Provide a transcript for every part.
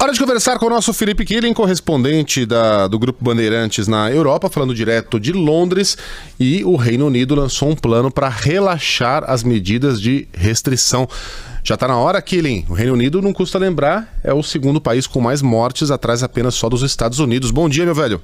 Hora de conversar com o nosso Felipe Killing, correspondente da, do Grupo Bandeirantes na Europa, falando direto de Londres. E o Reino Unido lançou um plano para relaxar as medidas de restrição. Já está na hora, Killing. O Reino Unido, não custa lembrar, é o segundo país com mais mortes, atrás apenas só dos Estados Unidos. Bom dia, meu velho.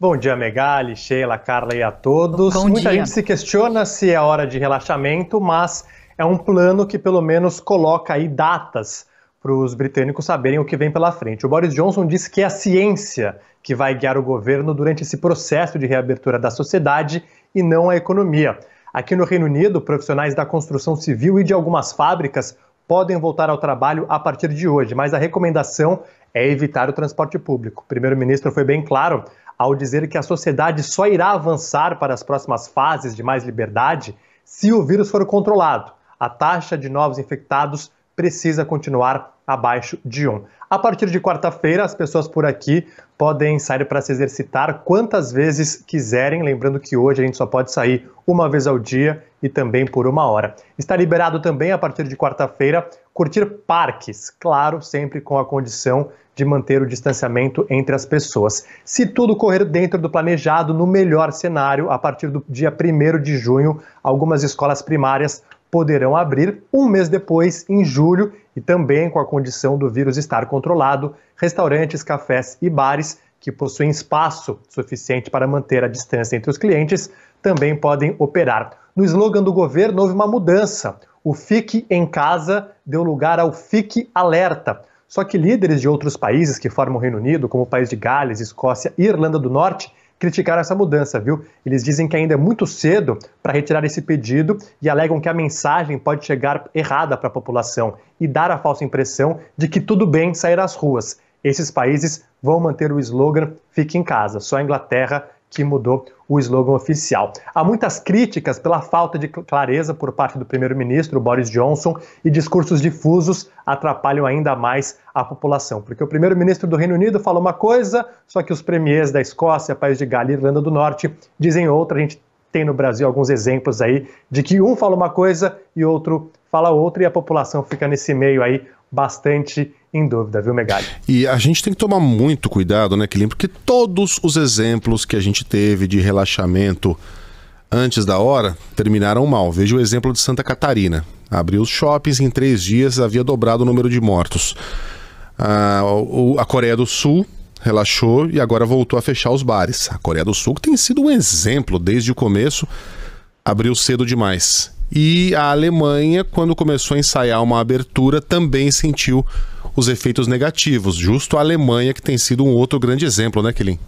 Bom dia, Megali, Sheila, Carla e a todos. Bom Muita dia. gente se questiona se é hora de relaxamento, mas é um plano que pelo menos coloca aí datas para os britânicos saberem o que vem pela frente. O Boris Johnson disse que é a ciência que vai guiar o governo durante esse processo de reabertura da sociedade e não a economia. Aqui no Reino Unido, profissionais da construção civil e de algumas fábricas podem voltar ao trabalho a partir de hoje, mas a recomendação é evitar o transporte público. O primeiro-ministro foi bem claro ao dizer que a sociedade só irá avançar para as próximas fases de mais liberdade se o vírus for controlado. A taxa de novos infectados precisa continuar abaixo de 1. A partir de quarta-feira, as pessoas por aqui podem sair para se exercitar quantas vezes quiserem. Lembrando que hoje a gente só pode sair uma vez ao dia e também por uma hora. Está liberado também, a partir de quarta-feira, curtir parques, claro, sempre com a condição de manter o distanciamento entre as pessoas. Se tudo correr dentro do planejado, no melhor cenário, a partir do dia 1 de junho, algumas escolas primárias poderão abrir um mês depois, em julho, e também com a condição do vírus estar controlado, restaurantes, cafés e bares que possuem espaço suficiente para manter a distância entre os clientes também podem operar. No slogan do governo houve uma mudança. O Fique em Casa deu lugar ao Fique Alerta. Só que líderes de outros países que formam o Reino Unido, como o país de Gales, Escócia e Irlanda do Norte, criticaram essa mudança, viu? Eles dizem que ainda é muito cedo para retirar esse pedido e alegam que a mensagem pode chegar errada para a população e dar a falsa impressão de que tudo bem sair às ruas. Esses países vão manter o slogan Fique em casa. Só a Inglaterra que mudou o slogan oficial. Há muitas críticas pela falta de clareza por parte do primeiro-ministro Boris Johnson e discursos difusos atrapalham ainda mais a população, porque o primeiro-ministro do Reino Unido fala uma coisa, só que os premiers da Escócia, País de Gales e Irlanda do Norte dizem outra. A gente tem no Brasil alguns exemplos aí de que um fala uma coisa e outro fala outra e a população fica nesse meio aí bastante em dúvida, viu, Megali? E a gente tem que tomar muito cuidado, né, Quilim? Porque todos os exemplos que a gente teve de relaxamento antes da hora terminaram mal. Veja o exemplo de Santa Catarina. Abriu os shoppings em três dias havia dobrado o número de mortos. A, ah, a Coreia do Sul relaxou e agora voltou a fechar os bares. A Coreia do Sul, que tem sido um exemplo desde o começo, abriu cedo demais e a Alemanha, quando começou a ensaiar uma abertura, também sentiu os efeitos negativos. Justo a Alemanha, que tem sido um outro grande exemplo, né, Kelin?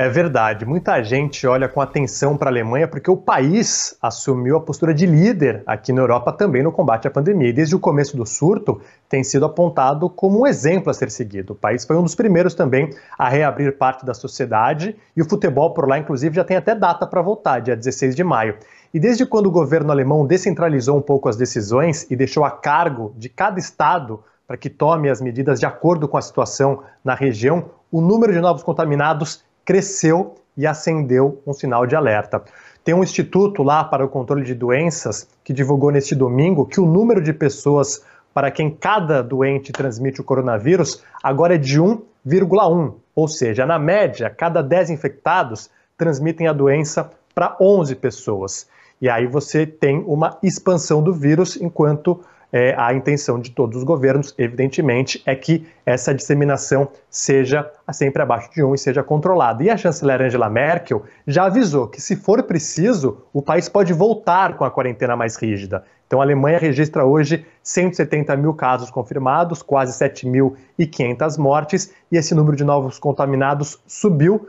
É verdade. Muita gente olha com atenção para a Alemanha porque o país assumiu a postura de líder aqui na Europa também no combate à pandemia. E desde o começo do surto, tem sido apontado como um exemplo a ser seguido. O país foi um dos primeiros também a reabrir parte da sociedade e o futebol por lá, inclusive, já tem até data para voltar, dia 16 de maio. E desde quando o governo alemão descentralizou um pouco as decisões e deixou a cargo de cada estado para que tome as medidas de acordo com a situação na região, o número de novos contaminados cresceu e acendeu um sinal de alerta. Tem um instituto lá para o controle de doenças que divulgou neste domingo que o número de pessoas para quem cada doente transmite o coronavírus agora é de 1,1, ou seja, na média, cada 10 infectados transmitem a doença para 11 pessoas. E aí você tem uma expansão do vírus enquanto é, a intenção de todos os governos, evidentemente, é que essa disseminação seja sempre abaixo de 1 e seja controlada. E a chanceler Angela Merkel já avisou que, se for preciso, o país pode voltar com a quarentena mais rígida. Então, a Alemanha registra hoje 170 mil casos confirmados, quase 7.500 mortes, e esse número de novos contaminados subiu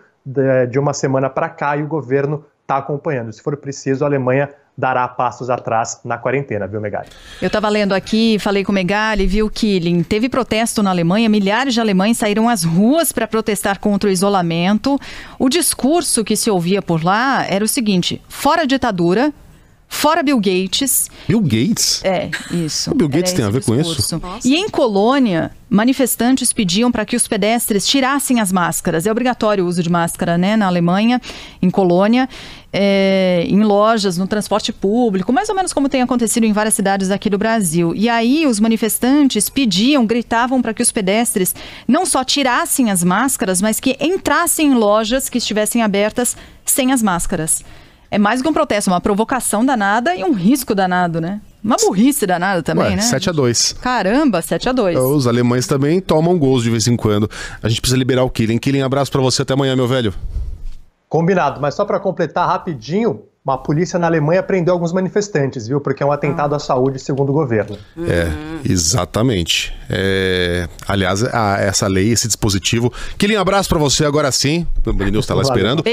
de uma semana para cá e o governo está acompanhando. Se for preciso, a Alemanha dará passos atrás na quarentena, viu, Megali? Eu estava lendo aqui, falei com o Megali, viu, Killing? Teve protesto na Alemanha, milhares de alemães saíram às ruas para protestar contra o isolamento. O discurso que se ouvia por lá era o seguinte: fora a ditadura, Fora Bill Gates. Bill Gates? É, isso. O Bill Gates tem a ver discurso. com isso? E em Colônia, manifestantes pediam para que os pedestres tirassem as máscaras. É obrigatório o uso de máscara, né, na Alemanha, em Colônia, é, em lojas, no transporte público, mais ou menos como tem acontecido em várias cidades aqui do Brasil. E aí os manifestantes pediam, gritavam para que os pedestres não só tirassem as máscaras, mas que entrassem em lojas que estivessem abertas sem as máscaras. É mais do que um protesto, uma provocação danada e um risco danado, né? Uma burrice danada também, Ué, né? 7 a 2 Caramba, 7 a 2 Os alemães também tomam gols de vez em quando. A gente precisa liberar o Killing. Killing, abraço para você. Até amanhã, meu velho. Combinado, mas só para completar rapidinho, uma polícia na Alemanha prendeu alguns manifestantes, viu? Porque é um atentado à saúde, segundo o governo. É, exatamente. É... Aliás, a, essa lei, esse dispositivo. Killing, abraço para você agora sim. O Benilson está lá esperando.